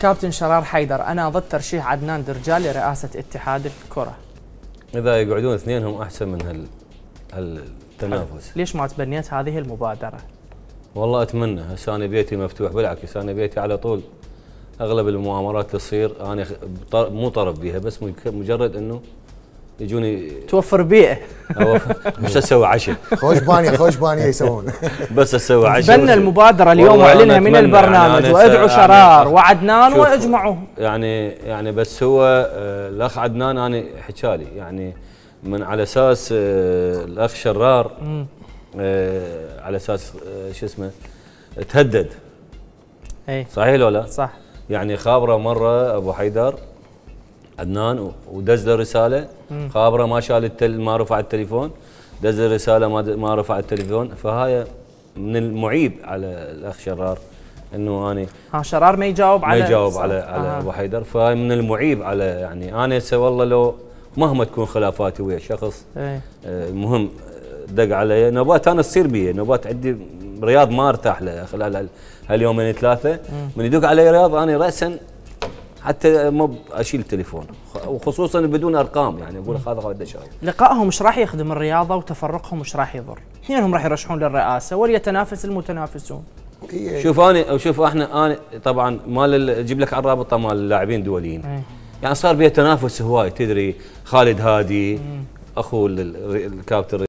كابتن شرار حيدر أنا ضد ترشيح عدنان درجال لرئاسة اتحاد الكرة إذا يقعدون اثنينهم أحسن من هال التنافس ليش ما تبنيت هذه المبادرة؟ والله أتمنى هسه أنا بيتي مفتوح بالعكس أنا بيتي على طول أغلب المؤامرات تصير أنا مو طرف بيها بس مجرد أنه يجوني توفر بيئه بس اسوي عشاء خوش بانيه خوش بانيه يسوون بس اسوي عشاء بنا المبادره اليوم اعلنها من البرنامج يعني وادعوا شرار يعني وعدنان واجمعوهم يعني يعني بس هو آه، الاخ عدنان انا حكالي يعني من على اساس آه، الاخ شرار آه، على اساس شو اسمه تهدد اي صحيح ولا لا؟ صح يعني خابره مره ابو حيدر عدنان ودز له رساله خابره ما شال التل ما رفع التليفون دز له رساله ما ما رفع التليفون فهاي من المعيب على الاخ شرار انه اني ها شرار ما يجاوب على ما يجاوب على على ابو آه. حيدر فهاي من المعيب على يعني انا هسه والله لو مهما تكون خلافاتي ويا شخص ايه. آه، مهم آه، دق علي نوبات انا تصير بي نوبات عندي رياض ما ارتاح له خلال هاليومين ثلاثه من يدق علي رياض انا راسا حتى مو اشيل تليفون وخصوصا بدون ارقام يعني اقول هذا هذا شيء لقائهم مش راح يخدم الرياضه وتفرقهم مش راح يضر اثنينهم راح يرشحون للرئاسه وليتنافس المتنافسون شوف انا شوف احنا انا طبعا مال اجيب لك على الرابطه مال اللاعبين الدوليين إيه. يعني صار بيها تنافس هواي تدري خالد هادي إيه. اخو الكابتن